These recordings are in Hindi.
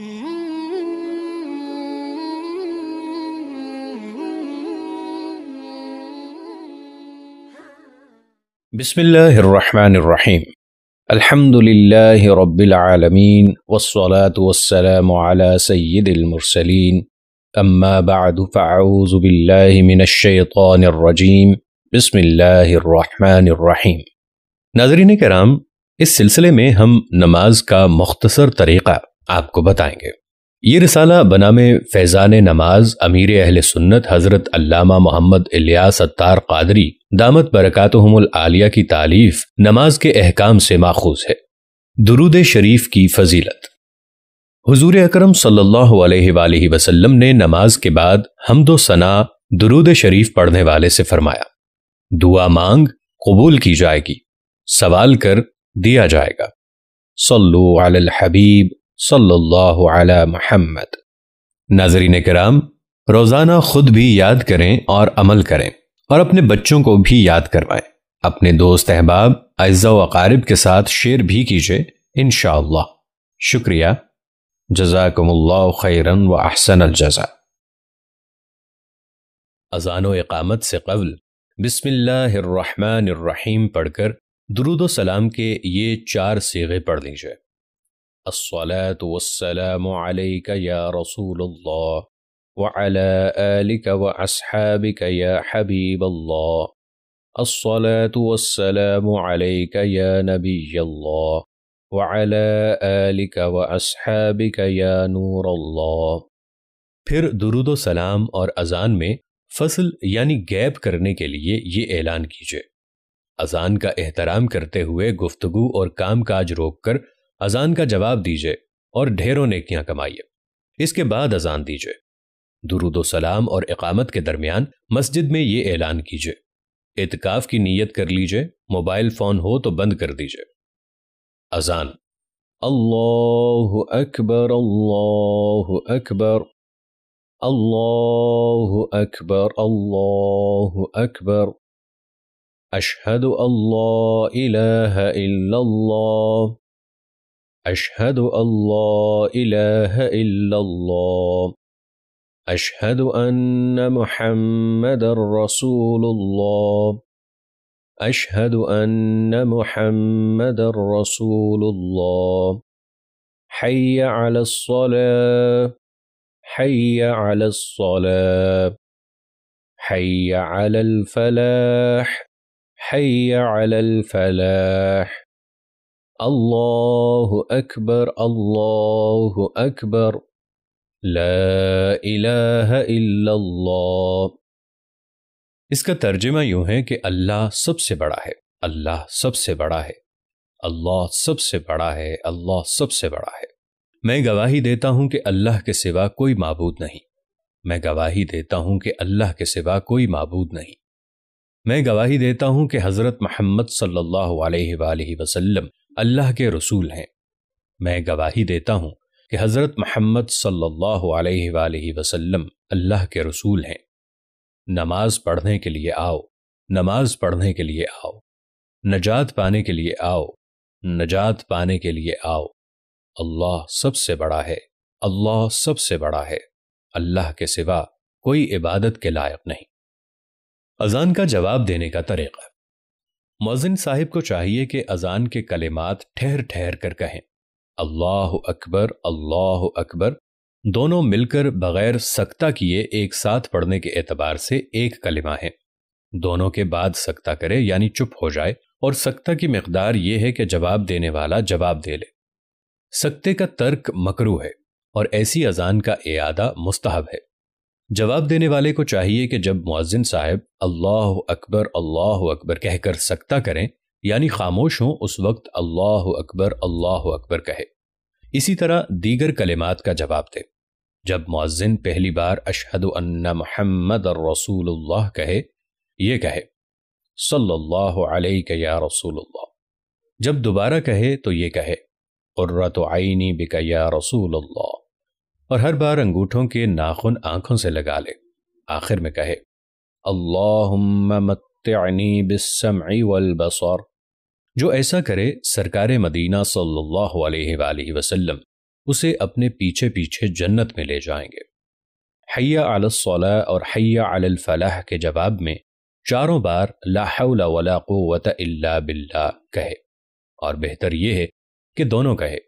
بسم الله الرحمن الرحيم الحمد لله رب العالمين والصلاة والسلام على سيد المرسلين أما بعد فأعوذ بالله من الشيطان الرجيم بسم الله الرحمن الرحيم ناظرين كرام اس سلسلے میں ہم نماز کا مختصر طریقہ आपको बताएंगे ये रिसाला बना में फैज़ान नमाज अमीर अहल सुन्नत हज़रत अल्लामा मोहम्मद इलियास अत्तार कादरी दामत बरक़ात आलिया की तालीफ नमाज के अहकाम से माखूज है दरूद शरीफ की फजीलत हजूर अक्रम सल्लल्लाहु ने नमाज के बाद हमदो सना दरुद शरीफ पढ़ने वाले से फरमाया दुआ मांग कबूल की जाएगी सवाल कर दिया जाएगा सल्लु अल हबीब सल्लल्लाहु अला मोहम्मद नाजरीन कराम रोज़ाना खुद भी याद करें और अमल करें और अपने बच्चों को भी याद करवाएं अपने दोस्त अहबाब अज्जा वक़ारब के साथ शेयर भी कीजिए इन शुक्रिया जजाकम्ला खैरन व अहसन अलज़ा अजान इकामत से कबल बिसमीम पढ़कर दरुद सलाम के ये चार सीगे पढ़ लीजिए الصلاة والسلام عليك يا رسول الله وعلى آلك وأصحابك يا حبيب الله الصلاة والسلام عليك يا نبي الله وعلى آلك وأصحابك يا نور الله پھر درود و سلام اور اذان میں فصل یعنی گیپ کرنے کے لیے یہ اعلان کیجئے اذان کا احترام کرتے ہوئے گفتگو اور کام کاج روک کر अजान का जवाब दीजिए और ढेरों नेकियां कमाइए इसके बाद अजान दीजिए दुरुदो सलाम और इकामत के दरमियान मस्जिद में ये ऐलान कीजिए इतकाफ की नीयत कर लीजिए मोबाइल फोन हो तो बंद कर दीजिए अजान अल्लाह अकबर अल्लाह अकबर अल्लाह अकबर अल्लाह अकबर अशहद अल्लाह इलाह इल्लल्लाह أشهد أن لا إله إلا الله أشهد أن محمد رسول الله أشهد أن محمد رسول الله حي على الصلاة حي على الصلاة حي على الفلاح حي على الفلاح الله أكبر الله أكبر لا إله إلا الله इसका तर्जमा यूं है कि अल्लाह सबसे बड़ा है अल्लाह सबसे बड़ा है अल्लाह सबसे बड़ा है अल्लाह सबसे बड़ा है मैं गवाही देता हूं कि अल्लाह के सिवा कोई मबूद नहीं मैं गवाही देता हूं कि अल्लाह के सिवा कोई मबूद नहीं मैं गवाही देता हूं कि हज़रत मोहम्मद सल्लल्लाहु अलैहि वसल्लम अल्लाह के रसूल हैं मैं गवाही देता हूँ कि हज़रत महम्मद सल्ला वसलम वसल्लम अल्लाह के रसूल हैं नमाज पढ़ने के लिए आओ नमाज पढ़ने के लिए आओ नजात पाने के लिए आओ नजात पाने के लिए आओ अल्लाह सबसे बड़ा है अल्लाह सबसे बड़ा है अल्लाह के सिवा कोई इबादत के लायक नहीं अजान का जवाब देने का तरीक़ा मोजिन साहिब को चाहिए कि अजान के कलेमात ठहर ठहर कर कहें अल्लाह अकबर अल्लाह अकबर दोनों मिलकर बगैर सकता किए एक साथ पढ़ने के एतबार से एक कलिमा है दोनों के बाद सकता करे यानी चुप हो जाए और सकता की मकदार ये है कि जवाब देने वाला जवाब दे ले सकते का तर्क मकरू है और ऐसी अजान का एयादा मुस्तहब है जवाब देने वाले को चाहिए कि जब मुआजिन साहब अल्लाह अकबर अल्लाह अकबर कहकर सकता करें यानी खामोश हों उस वक्त अल्लाह अकबर अल्लाह अकबर कहे इसी तरह दीगर कलेमात का जवाब दे जब मुआजिन पहली बार अशहद महमद महम्मद कहे ये कहे सल्ला रसूल जब दोबारा कहे तो ये कहे क़ुर्रतु आइनी बिका या और हर बार अंगूठों के नाखून आंखों से लगा ले आखिर में कहे अल्लाहुम्मत्तनी बसौर जो ऐसा करे सरकार मदीना सल्लल्लाहु अलैहि वसल्लम उसे अपने पीछे पीछे जन्नत में ले जाएंगे हैया अलसौला और हैया फलाह के जवाब में चारों बार लाहौला वला इल्ला बिल्ला कहे और बेहतर यह है कि दोनों कहे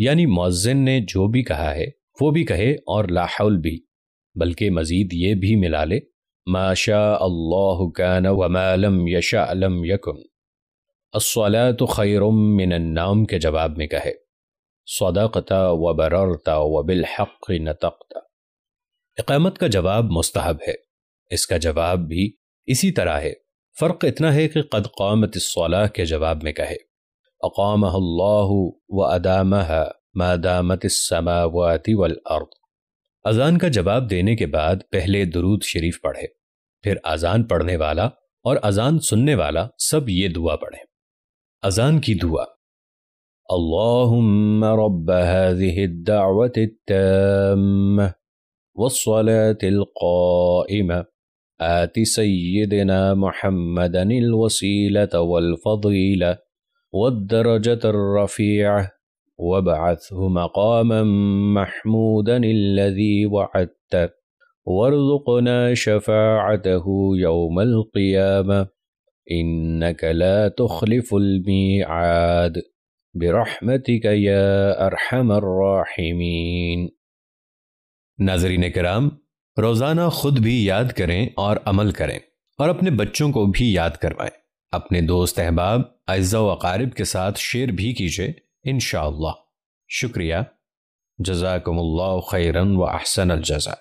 यानी मौजिन ने जो भी कहा है वो भी कहे और लाहौल भी बल्कि मज़ीद ये भी मिला ले माशा वमालम यशालम यकुन असला तो खैरम मिनन्नाम के जवाब में कहे सदाकता व बररता व बिलहक नतकता इकामत का जवाब मुस्तहब है इसका जवाब भी इसी तरह है फ़र्क इतना है कि कद कौमत के जवाब में कहे अकाम व अदाम मादामत समावाती वल अर्द अजान का जवाब देने के बाद पहले दरूद शरीफ पढ़े फिर अजान पढ़ने वाला और अजान सुनने वाला सब ये दुआ पढ़े अजान की दुआ اللهم رب هذه الدعوة التامة والصلاة القائمة آت سيدنا محمدا الوسيلة والفضيلة والدرجة الرفيعة وابعثه مقاما محمودا الذي وعدته وارزقنا شفاعته يوم القيامة إنك لا تخلف الميعاد برحمتك يا أرحم الراحمين ناظرین کرام روزانہ خود بھی یاد کریں اور عمل کریں اور اپنے بچوں کو بھی یاد کروائیں اپنے دوست احباب अज्जा و اقارب کے ساتھ शेयर بھی कीजिए इन शुक्रिया जजाकम्ला खैरन व अहसन अलजा